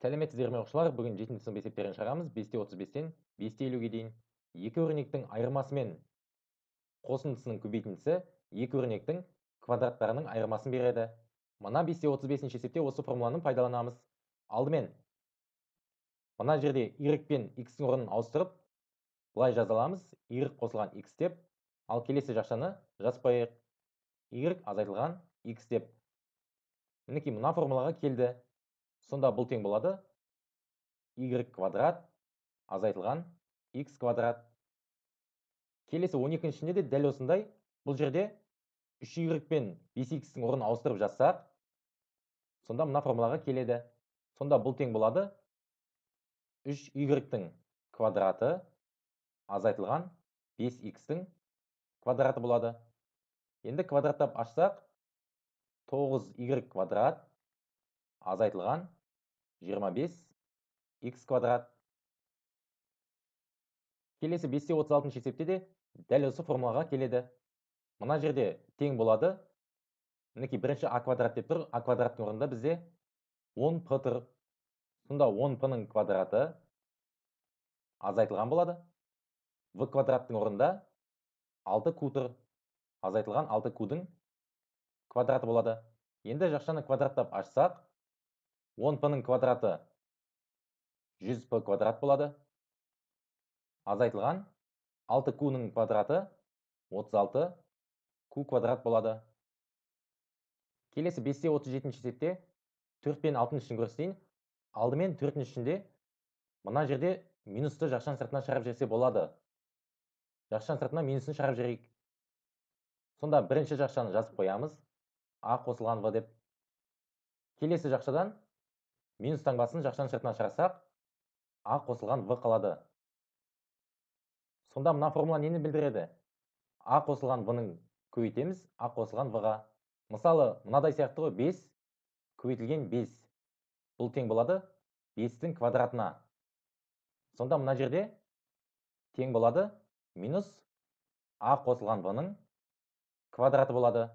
сәлеметсіздер ме оқушылар бүгін жетінші сынып есептерін шығарамыз бесте отыз бестен бесте елуге дейін екі өрнектің айырмасы мен қосындысының көбейтіндісі екі өрнектің квадраттарының айырмасын береді мына бесте отыз бесінші есепте осы формуланы пайдаланамыз алдымен мына жерде y пен икстің орнын ауыстырып былай жаза аламыз y қосылған икс деп ал келесі жақшаны жазып қояйық азайтылған икс деп мінекей мына формулаға келді сонда бұл тең болады y квадрат азайтылған x квадрат келесі 12 екіншісінде де дәл осындай бұл жерде 3y пен 5x-тің орнын ауыстырып жазсақ сонда мына формулаға келеді сонда бұл тең болады 3y-тің квадраты азайтылған 5x-тің квадраты болады енді квадраттап ашсақ 9y квадрат азайтылған 25 x квадрат келесі 5 те 36 есепте де дәл осы формулаға келеді мына жерде тең болады Мінекі бірінші а квадрат деп тұр а квадраттың орнында бізде 10 п тұр сонда 10 пның квадраты азайтылған болады в квадраттың орнында 6 q тұр азайтылған 6 q-дың квадраты болады енді жақшаны квадраттап ашсақ он п ның квадраты 100 п квадрат болады азайтылған 6 к ның квадраты 36 алты q квадрат болады келесі бесте отыз жетінші есепте төрт пен 6-ның ішін көрсетейін алдымен төрттің ішінде мына жерде минусты жақшан сыртына шығарып жіберсе болады жақшаның сыртына минусын шығарып жіберейік сонда бірінші жақшаны жазып қоямыз а қосылған в деп келесі жақшадан минус таңбасын жақшан сыртына шығарсақ а қосылған в қалады сонда мына формула нені білдіреді а қосылған в-ның көбейтеміз а қосылған в-ға мысалы мынадай сияқты ғой 5 көбейтілген 5 бұл тең болады 5-тің квадратына сонда мына жерде тең болады минус а қосылған в-ның квадраты болады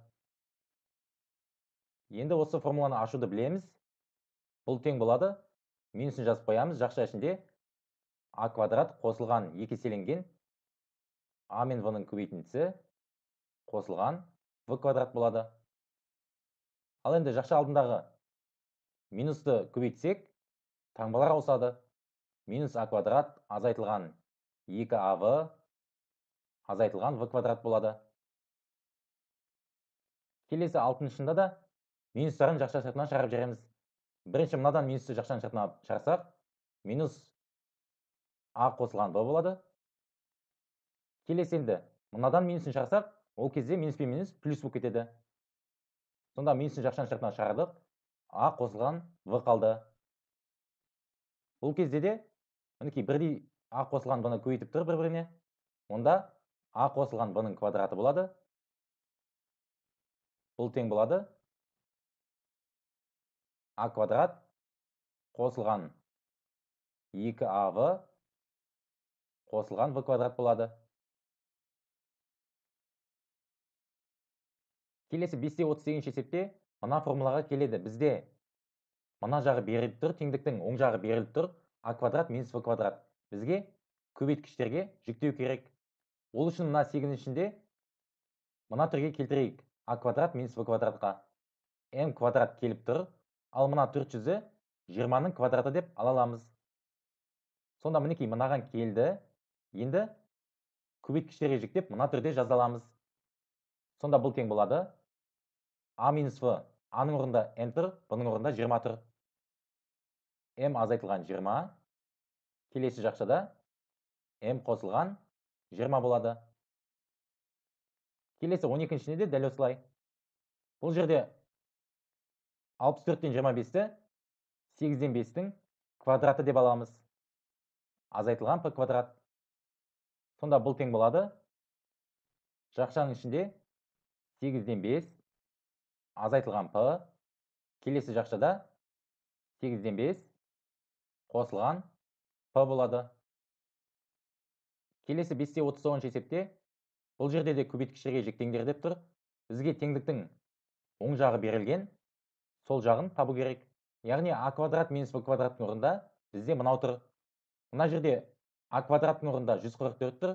енді осы формуланы ашуды білеміз бұл тең болады минусын жазып қоямыз жақша ішінде а квадрат қосылған екі еселенген а мен в-ның көбейтіндісі қосылған в квадрат болады ал енді жақша алдындағы минусты көбейтсек таңбалар ауысады минус а квадрат азайтылған 2 ав азайтылған в квадрат болады келесі алтыншында да минустарын жақша сыртынан шығарып жібереміз бірінші мынадан минусты жақшаны жағына шығарсақ минус а қосылған б болады келесі енді мынадан минусын шығарсақ ол кезде минус пен минус плюс болып кетеді сонда минусын жақшаны жағына шығардық а қосылған в қалды бұл кезде де мінекей бірдей а қосылған бны көбейтіп тұр бір біріне онда а қосылған бның квадраты болады бұл тең болады а квадрат қосылған 2а қосылған в квадрат болады келесі бесте отыз сегізінші есепте мына формулаға келеді бізде мына жағы беріліп тұр теңдіктің оң жағы беріліп тұр а квадрат минус в квадрат бізге көбейткіштерге жүктеу керек ол үшін мына сегіздің ішінде мына түрге келтірейік а квадрат минус в квадратқа м квадрат келіп тұр ал мына төрт жүзі жиырманың квадраты деп ала аламыз сонда мінекей мынаған келді енді көбейткіштерге жіктеп мына түрде жаза аламыз сонда бұл тең болады а минус в аның орнында enter, тұр бұның орнында 20 тұр м азайтылған 20 келесі жақшада м қосылған 20 болады келесі 12 екіншіне де дәл осылай бұл жерде алпыс төрттен жиырма бесті сегізден бестің квадраты деп аламыз азайтылған п квадрат сонда бұл тең болады жақшаның ішінде сегізден бес азайтылған п келесі жақшада сегізден бес қосылған п болады келесі бесте отыз тоғызыншы есепте бұл жерде де көбейткіштерге жіктеңдер деп тұр бізге теңдіктің оң жағы берілген сол жағын табу керек яғни а квадрат минус б квадраттың орнында бізде мынау тұр мына жерде а квадраттың орнында 144 тұр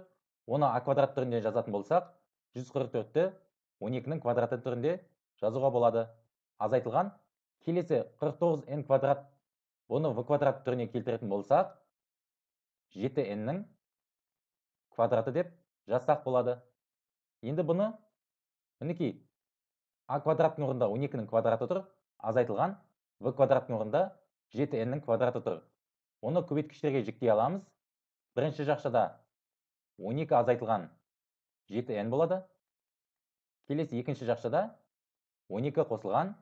оны а квадрат түрінде жазатын болсақ 144-ті 12-нің квадраты түрінде жазуға болады азайтылған келесі 49n квадрат оны в квадрат түріне келтіретін болсақ 7n-нің квадраты деп жазсақ болады енді бұны мінекей а квадраттың орнында 12-нің квадраты тұр азайтылған в квадраттың орнында жеті нің квадраты тұр оны көбейткіштерге жіктей аламыз бірінші жақшада 12 азайтылған 7n болады келесі екінші жақшада 12 қосылған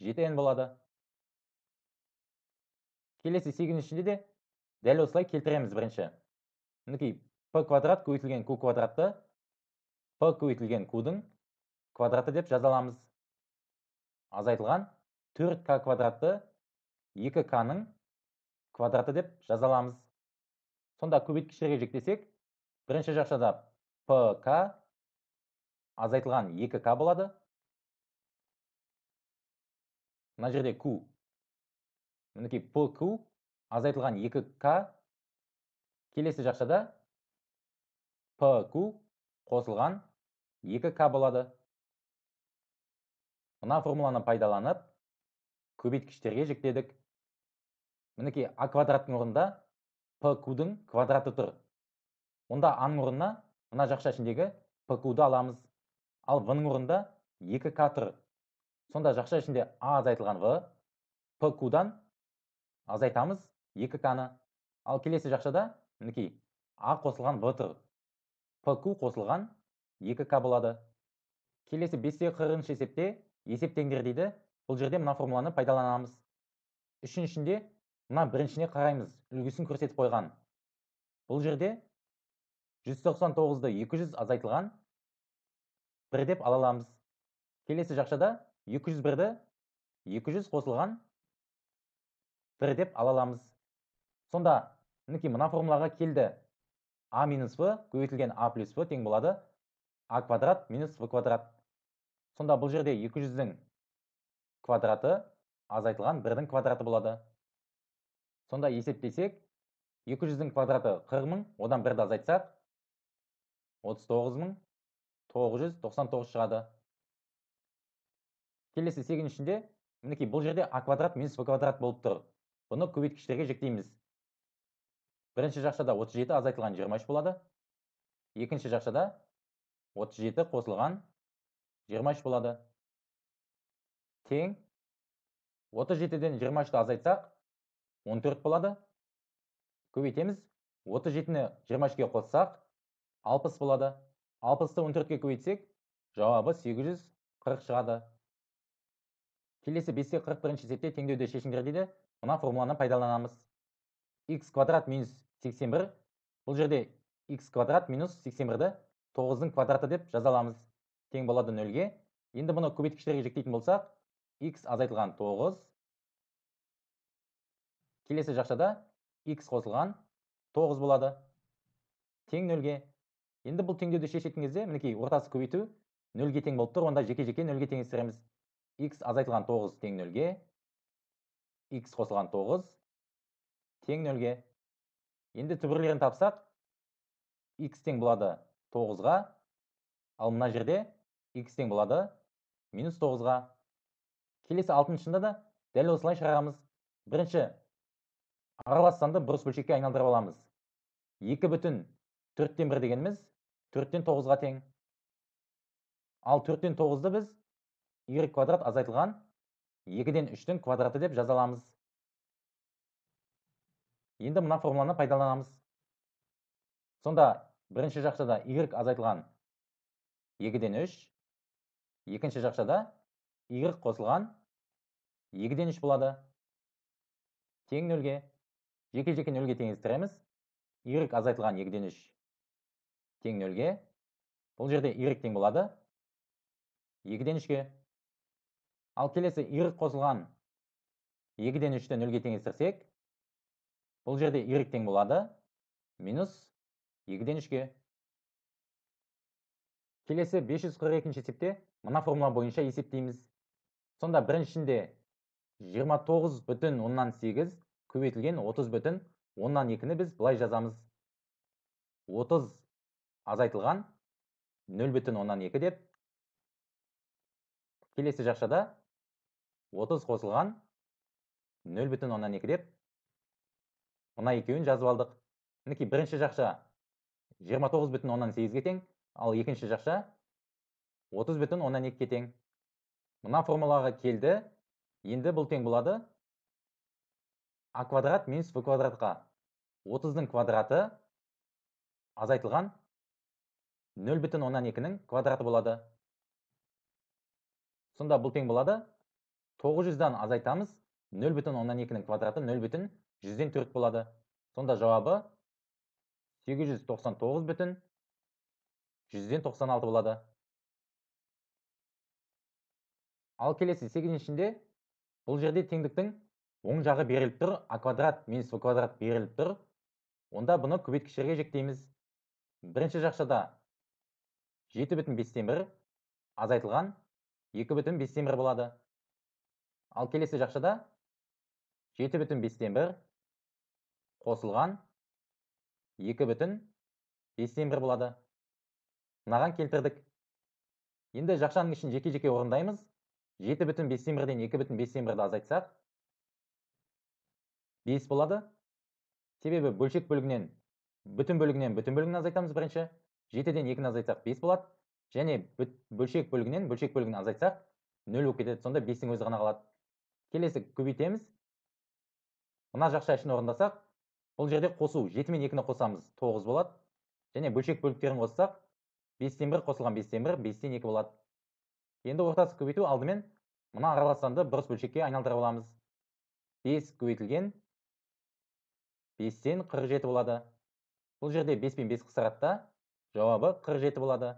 7n болады келесі сегізіншіде де дәл осылай келтіреміз бірінші мінекей p квадрат көбейтілген q квадратты p көбейтілген q-дың квадраты деп жаза аламыз азайтылған 4к квадратты 2к-ның квадраты деп жазаламыз. аламыз сонда көбейткіштерге жектесек, бірінші жақшада пк азайтылған 2к болады мына жерде q кей ПК азайтылған 2к келесі жақшада ПК қосылған 2к болады мына формуланы пайдаланып көбейткіштерге жіктедік мінекей а квадраттың орнында п дың квадраты тұр онда ның орнына мына жақша ішіндегі п ды аламыз ал в-ның орнында 2к тұр сонда жақша ішінде а азайтылған в п дан азайтамыз 2к-ны ал келесі жақшада мінекей а қосылған в тұр ПК қосылған екі к болады келесі бесте қырқыншы есепте есептеңдер дейді бұл жерде мына формуланы пайдаланамыз үшін ішінде мына біріншіне қараймыз үлгісін көрсетіп қойған бұл жерде 199-ды 200 азайтылған бір деп ала аламыз келесі жақшада 201-ді 200 қосылған бір деп ала аламыз сонда мінекей мына формулаға келді а минус в көбейтілген а плюс в тең болады а квадрат минус в квадрат сонда бұл жерде 200-дің квадраты азайтылған 1-дің квадраты болады сонда есептесек 200-дің квадраты 40 одан 1-ді азайтсақ 39999 шығады келесі сеген ішінде мінекей бұл жерде а квадрат минус в квадрат болып тұр бұны көбейткіштерге жіктейміз бірінші жақшада 37 азайтылған 23 болады екінші жақшада 37 қосылған жиырма үш болады тең отыз жетіден жиырма үшті азайтсақ он төрт болады көбейтеміз отыз жетіні жиырма үшке қоссақ алпыс болады алпысты он төртке көбейтсек жауабы сегіз жүз қырық шығады келесі бесте қырық бірінші есепте теңдеуді шешіңдер дейді мына формуланы пайдаланамыз x квадрат минус сексен бір бұл жерде x квадрат минус сексен бірді тоғыздың квадраты деп жаза аламыз тең болады нөлге енді мұны көбейткіштерге жіктейтін болсақ x азайтылған 9 келесі жақшада x қосылған 9 болады тең нөлге енді бұл теңдеуді шешетін кезде мінекей ортасы көбейту нөлге тең болып тұр онда жеке жеке нөлге теңестіреміз x азайтылған 9 тең нөлге x қосылған 9 тең нөлге енді түбірлерін тапсақ x тең болады 9-ға ал мына жерде x тең болады минус 9-ға. Келесі алтын ұшында да дәлі осылай шығарамыз. Бірінші араластанды бұрыс бөлшекке айналдыра боламыз. 2 бүтін 4-тен 1 дегеніміз 4-тен 9-ға тең. Ал 4-тен 9-ды біз ерек квадрат азайтылған 2-ден 3-тен квадраты деп жазаламыз. Енді мұна формуланы пайдаланамыз. Сонда бірінші жақшыда ерек азайтылған 2-ден 3 екінші жақшада y қосылған екіден үш болады тең нөлге жеке жеке нөлге теңестіреміз y азайтылған екіден үш тең нөлге бұл жерде y тең болады екіден үшке ал келесі y қосылған екіден үшті нөлге теңестірсек бұл жерде y тең болады минус екіден үшке келесі 542 жүз қырық мына формула бойынша есептейміз сонда біріншінде 29 бүтін оннан сегіз көбейтілген 30 бүтін оннан екіні біз былай жазамыз 30 азайтылған 0 бүтін оннан екі деп келесі жақшада 30 қосылған 0 бүтін оннан екі деп мына екеуін жазып алдық мінекей бірінші жақша 29 бүтін оннан сегізге тең ал екінші жақша отыз бүтін оннан екіге тең мына формулаға келді енді бұл тең болады а квадрат минус в квадратқа отыздың квадраты азайтылған нөл бүтін оннан екінің квадраты болады сонда бұл тең болады тоғыз жүздан азайтамыз нөл бүтін оннан екінің квадраты нөл бүтін жүзден төрт болады сонда жауабы сегіз жүз тоқсан бүтін жүзден тоқсан болады ал келесі сегізіншісінде бұл жерде теңдіктің оң жағы беріліп тұр а квадрат минус в квадрат беріліп тұр онда бұны көбейткіштерге жіктейміз бірінші жақшада жеті бүтін бестен бір азайтылған екі бүтін бестен бір болады ал келесі жақшада жеті бүтін бестен бір қосылған екі бүтін бестен бір болады мынаған келтірдік енді жақшаның ішін жеке жеке орындаймыз жеті бүтін бестен бірден екі бүтін бестен бірді азайтсақ бес болады себебі бөлшек бөлігінен бүтін бөлігінен бүтін бөлігін азайтамыз бірінші жетіден екіні азайтсақ бес болады және бөлшек бөлігінен бөлшек бөлігін азайтсақ нөл болып кетеді сонда бестің өзі ғана қалады келесі көбейтеміз мына жақша ішін орындасақ бұл жерде қосу жеті мен екіні қосамыз тоғыз болады және бөлшек бөліктерін қоссақ бестен бір қосылған бестен бір бестен екі болады енді ортасы көбейту алдымен мына аралас бұрыс бөлшекке айналдыра аламыз 5 көбейтілген 5-тен 47 болады бұл жерде 5 пен 5 қысыратта жауабы 47 болады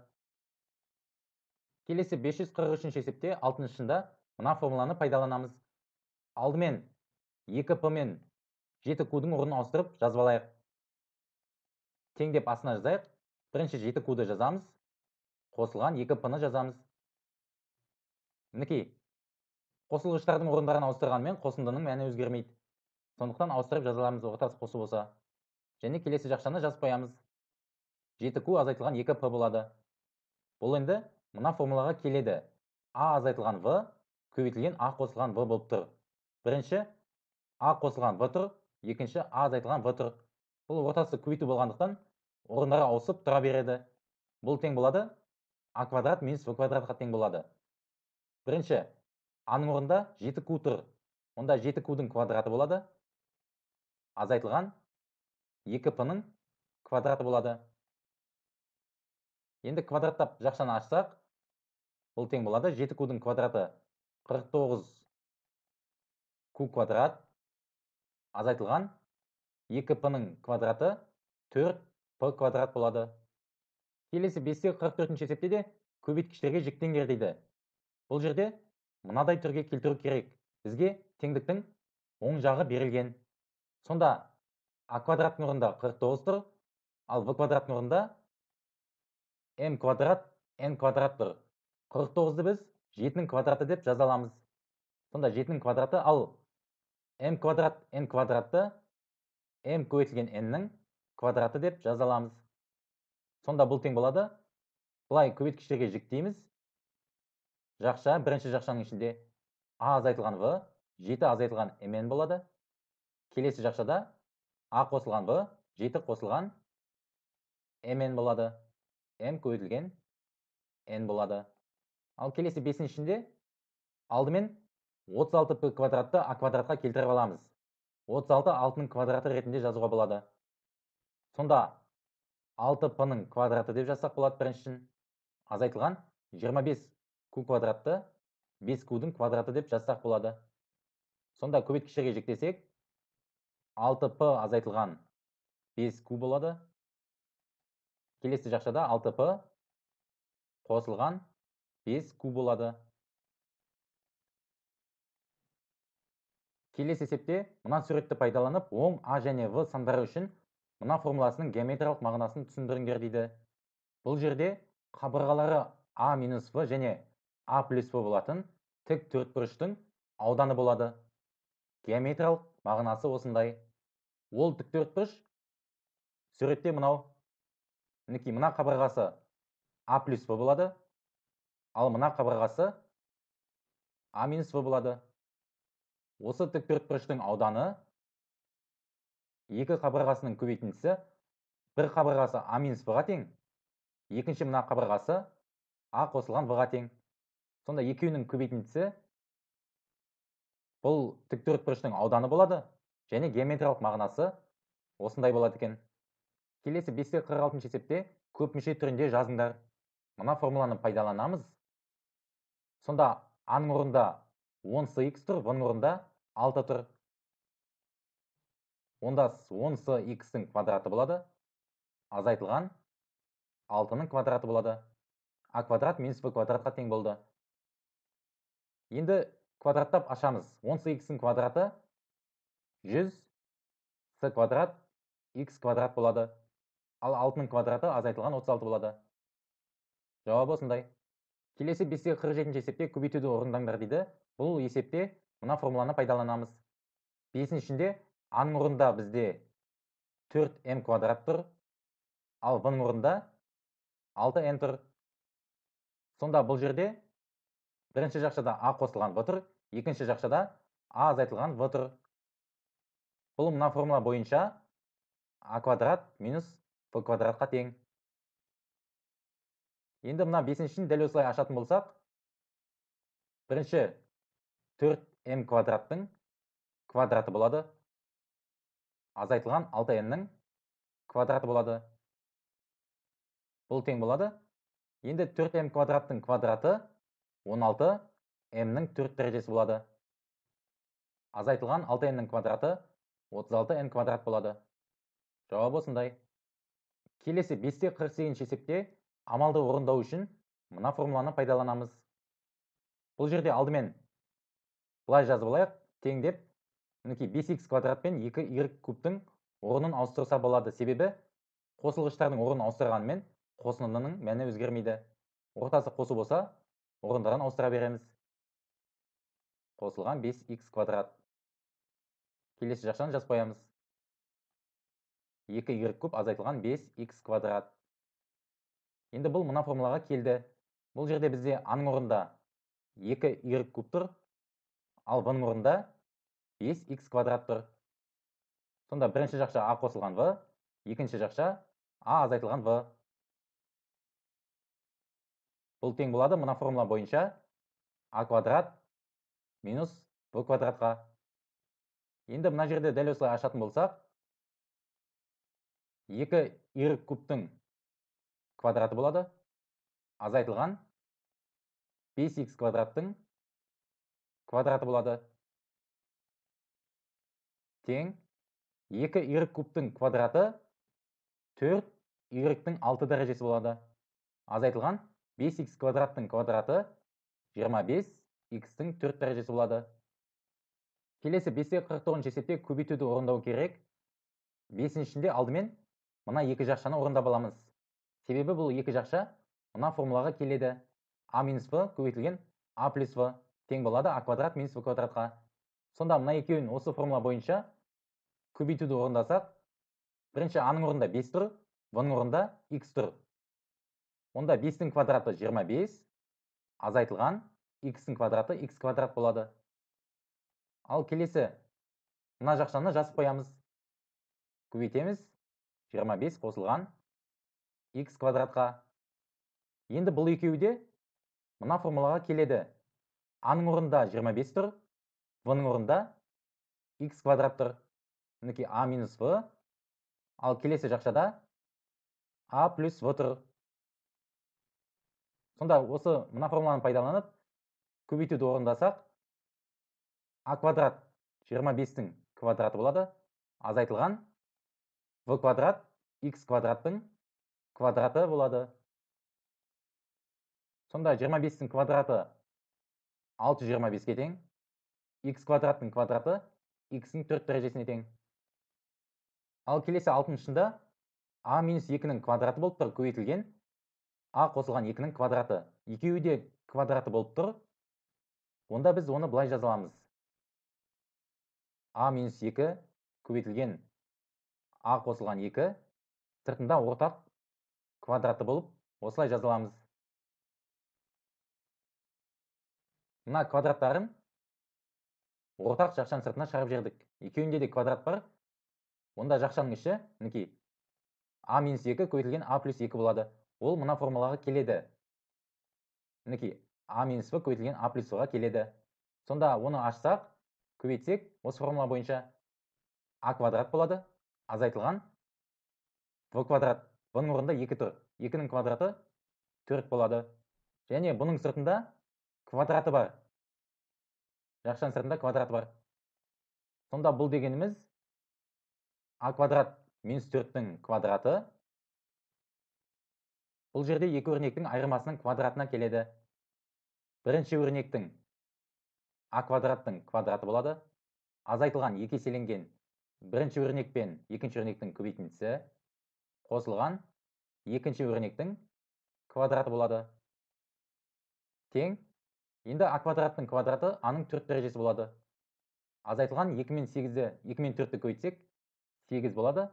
келесі 543 есепте 6 шында мына формуланы пайдаланамыз алдымен 2 p мен 7 q дің орнын ауыстырып жазып алайық деп астына жазайық бірінші 7 q ды жазамыз қосылған 2 p ны жазамыз мінекей қосылғыштардың орындарын ауыстырғанмен қосындының мәні өзгермейді сондықтан ауыстырып жаза аламыз ортас қосу болса және келесі жақшаны қоямыз жеті q азайтылған екі п болады бұл енді мына формулаға келеді а азайтылған в көбейтілген а қосылған в болып тұр бірінші а қосылған в тұр екінші а азайтылған в тұр бұл ортасы көбейту болғандықтан орындары ауысып тұра береді бұл тең болады а квадрат минус в квадратқа тең болады бірінші аның орнында жеті ку тұр онда жеті кудың квадраты болады азайтылған екі п-ның квадраты болады енді квадраттап жақшаны ашсақ бұл тең болады жеті кудың квадраты 49 ку квадрат азайтылған п-ның квадраты 4 п квадрат болады келесі бесте қырық төртінші есепте де көбейткіштерге жіктеңдер дейді бұл жерде мынадай түрге келтіру керек бізге теңдіктің оң жағы берілген сонда а квадраттың орнында 49 тұр ал в квадраттың орнында м квадрат n квадрат тұр 49-ды біз 7-нің квадраты деп жаза аламыз сонда 7-нің квадраты ал m квадрат n квадратты m көбейтілген n-нің квадраты деп жаза аламыз сонда бұл тең болады былай көбейткіштерге жіктейміз жақша бірінші жақшаның ішінде а азайтылған в жеті азайтылған мн болады келесі жақшада а қосылған в жеті қосылған мн болады м көбейтілген Н болады ал келесі бестің ішінде алдымен 36 п квадратты а квадратқа келтіріп аламыз 36 алты алтының квадраты ретінде жазуға болады сонда 6 ның квадраты деп жазсақ болады біріншісін азайтылған 25 ку квадратты 5 кудың квадраты деп жазсақ болады сонда көбейткіштерге жіктесек 6p азайтылған 5q болады келесі жақшада 6p қосылған 5q болады келесі есепте мына суретті пайдаланып оң а және в сандары үшін мына формуласының геометриялық мағынасын түсіндіріңдер дейді бұл жерде қабырғалары а минус в және а плюс в болатын тік төртбұрыштың ауданы болады геометриялық мағынасы осындай ол тік төртбұрыш суретте мынау мінекей мына қабырғасы а плюс в болады ал мына қабырғасы а минус в болады осы тік төртбұрыштың ауданы екі қабырғасының көбейтіндісі бір қабырғасы а минус в-ға тең екінші мына қабырғасы а қосылған в тең сонда екеуінің көбейтіндісі бұл тіктөртбұрыштың ауданы болады және геометриялық мағынасы осындай болады екен келесі бесте қырық алтыншы есепте көп түрінде жазыңдар мына формуланы пайдаланамыз сонда аның орнында онсы икс тұр бұның орнында алты тұр онда онсы с тің квадраты болады азайтылған алтының квадраты болады а квадрат минус квадратқа тең болды енді квадраттап ашамыз 18-ін квадраты 100 с квадрат x квадрат болады ал 6-ның квадраты азайтылған 36 болады жауабы осындай келесі 5-те 47 есепте көбейтуді орындаңдар дейді бұл есепте мына формуланы пайдаланамыз 5-ін ішінде аның орнында бізде 4m квадрат тұр ал b-ның орнында 6n тұр сонда бұл жерде бірінші жақшада а қосылған в тұр екінші жақшада а азайтылған в тұр бұл мына формула бойынша а квадрат минус в квадратқа тең енді мына бесіншісін дәл осылай ашатын болсақ бірінші 4 м квадраттың квадраты болады азайтылған 6n-нің квадраты болады бұл тең болады енді 4 м квадраттың квадраты 16 m-нің төрт дәрежесі болады азайтылған 6 n нің квадраты 36 н квадрат болады жауап осындай келесі 5-те 48 есепте амалды орындау үшін мына формуланы пайдаланамыз бұл жерде алдымен былай жазып алайық деп, мінекей 5х квадрат пен 2 y кубтың орнын ауыстырса болады себебі қосылғыштардың орнын ауыстырғанымен қосындының мәні өзгермейді ортасы қосу болса Орындарын ауыстыра береміз қосылған 5 x квадрат келесі жақшаны жазып қоямыз екі y куб азайтылған 5 x квадрат енді бұл мына формулаға келді бұл жерде бізде аның орнында 2 y куб тұр ал бұның орнында 5 x квадрат тұр сонда бірінші жақша а қосылған в екінші жақша а азайтылған в бұл тең болады мына формула бойынша а квадрат минус в квадратқа енді мына жерде дәл осылай ашатын болсақ екі ирік кубтың квадраты болады азайтылған 5х квадраттың квадраты болады тең екі ирік кубтың квадраты 4 иріктің 6 дәрежесі болады азайтылған бес х квадраттың квадраты жиырма бес х-тің төрт дәрежесі болады келесі бесте қырық тоғызыншы есепте көбейтуді орындау керек ішінде алдымен мына екі жақшаны орындап аламыз себебі бұл екі жақша мына формулаға келеді а минус в көбейтілген а плюс в тең болады а квадрат минус в квадратқа сонда мына екеуін осы формула бойынша көбейтуді орындасақ бірінші А-ның орнында 5 тұр в-ның орнында x тұр онда 5-тің квадраты 25 азайтылған x-тің квадраты x квадрат болады ал келесі мына жақшаны жазып қоямыз көбейтеміз 25 қосылған x квадратқа енді бұл екеуі де мына формулаға келеді аның орнында 25 тұр в-ның орнында x квадрат тұр мінекей а минус в ал келесі жақшада а плюс в тұр сонда осы мына формуланы пайдаланып көбейтуді орындасақ а квадрат 25-тің квадраты болады азайтылған в квадрат x квадраттың квадраты болады сонда 25-тің квадраты 625-ке тең x квадраттың квадраты x тің 4 дәрежесіне тең ал келесі алтыншысында а минус 2-нің квадраты болып тұр көбейтілген а қосылған екінің квадраты екеуі де квадраты болып тұр онда біз оны былай жаза аламыз а минус екі көбейтілген а қосылған екі сыртында ортақ квадраты болып осылай жаза аламыз мына квадраттарын ортақ жақшаның сыртына шығарып жібердік екеуінде де квадрат бар онда жақшаның іші мінекей а минус екі көбейтілген а плюс екі болады ол мына формулаға келеді мінекей а минус в көбейтілген а плюс ға келеді сонда оны ашсақ көбейтсек осы формула бойынша а квадрат болады азайтылған в квадрат Бұның орнында екі тұр екінің квадраты төрт болады және бұның сыртында квадраты бар жақшаның сыртында квадраты бар сонда бұл дегеніміз а квадрат минус төрттің квадраты бұл жерде екі өрнектің айырмасының квадратына келеді бірінші өрнектің а квадраттың квадраты болады азайтылған екі еселенген бірінші өрнек пен екінші өрнектің көбейтіндісі қосылған екінші өрнектің квадраты болады тең енді а квадраттың квадраты аның төрт дәрежесі болады азайтылған екі мен сегізді екі мен төртті көбейтсек сегіз болады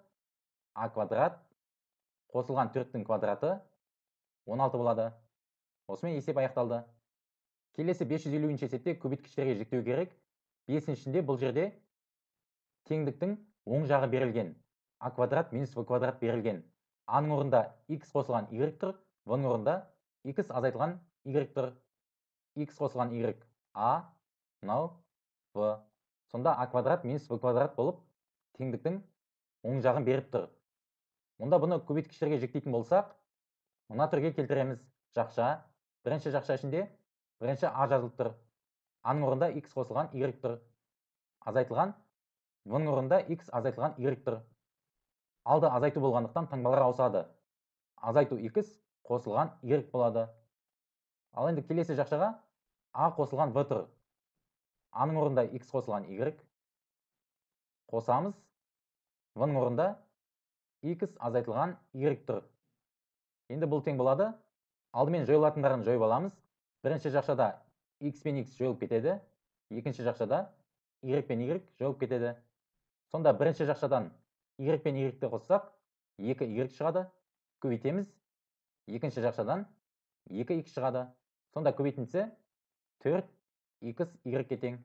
а квадрат қосылған төрттің квадраты 16 болады осымен есеп аяқталды келесі 550 елуінші есепте көбейткіштерге жіктеу керек ішінде бұл жерде теңдіктің оң жағы берілген а квадрат минус в квадрат берілген аның орнында x қосылған y тұр В-ның орнында x азайтылған y тұр x қосылған y а мынау в сонда а квадрат минус в квадрат болып теңдіктің оң жағын беріп тұр мұнда бұны көбейткіштерге жіктейтін болсақ мына түрге келтіреміз жақша бірінші жақша ішінде бірінші а жазылып тұр аның орнында x қосылған y тұр азайтылған бұның орнында x азайтылған y тұр алды азайту болғандықтан таңбалар ауысады азайту x қосылған y болады ал енді келесі жақшаға а қосылған в тұр аның орнында x қосылған y қосамыз в-ның орнында x азайтылған y тұр енді бұл тең болады алдымен жойылатындарын жойып аламыз бірінші жақшада x пен x жойылып кетеді екінші жақшада y пен y жойылып кетеді сонда бірінші жақшадан y пен y қоссақ 2 y шығады көбейтеміз екінші жақшадан 2 x шығады сонда көбейтінсе 4 x y-ге тең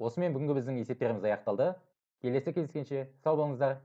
осымен бүгінгі біздің есептеріміз аяқталды келесі кездескенше сау болыңыздар